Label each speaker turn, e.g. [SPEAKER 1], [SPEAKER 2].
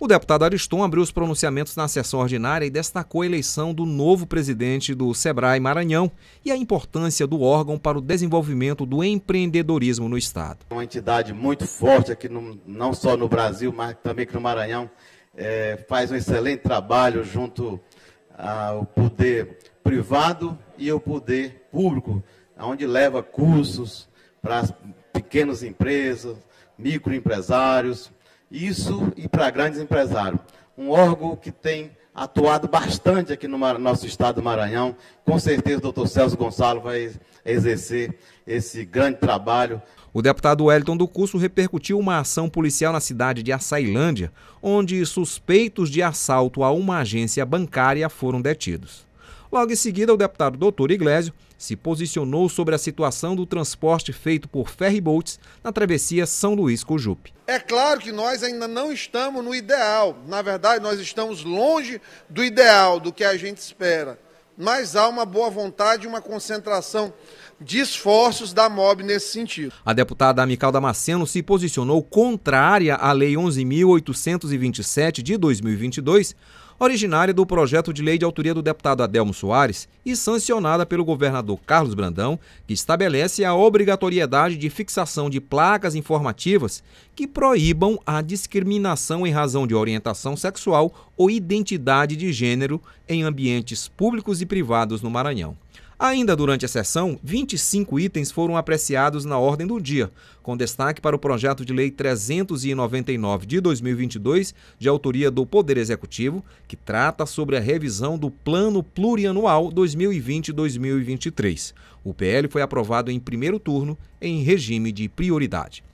[SPEAKER 1] O deputado Ariston abriu os pronunciamentos na sessão ordinária e destacou a eleição do novo presidente do Sebrae Maranhão e a importância do órgão para o desenvolvimento do empreendedorismo
[SPEAKER 2] no Estado. Uma entidade muito forte aqui, no, não só no Brasil, mas também aqui no Maranhão, é, faz um excelente trabalho junto ao poder privado e ao poder público, onde leva cursos para pequenas empresas, microempresários, isso e para grandes empresários. Um órgão que tem atuado bastante aqui no nosso estado do Maranhão. Com certeza o doutor Celso Gonçalo vai exercer esse grande trabalho.
[SPEAKER 1] O deputado Wellington do Curso repercutiu uma ação policial na cidade de Açailândia, onde suspeitos de assalto a uma agência bancária foram detidos. Logo em seguida, o deputado Dr. Iglesio se posicionou sobre a situação do transporte feito por ferry boats na travessia São Luís Cujupe.
[SPEAKER 3] É claro que nós ainda não estamos no ideal. Na verdade, nós estamos longe do ideal, do que a gente espera. Mas há uma boa vontade e uma concentração de esforços da MOB nesse sentido.
[SPEAKER 1] A deputada Amical Damasceno se posicionou contrária à Lei 11.827 de 2022, originária do projeto de lei de autoria do deputado Adelmo Soares e sancionada pelo governador Carlos Brandão, que estabelece a obrigatoriedade de fixação de placas informativas que proíbam a discriminação em razão de orientação sexual ou identidade de gênero em ambientes públicos e privados no Maranhão. Ainda durante a sessão, 25 itens foram apreciados na ordem do dia, com destaque para o projeto de lei 399 de 2022, de autoria do Poder Executivo, que trata sobre a revisão do Plano Plurianual 2020-2023. O PL foi aprovado em primeiro turno em regime de prioridade.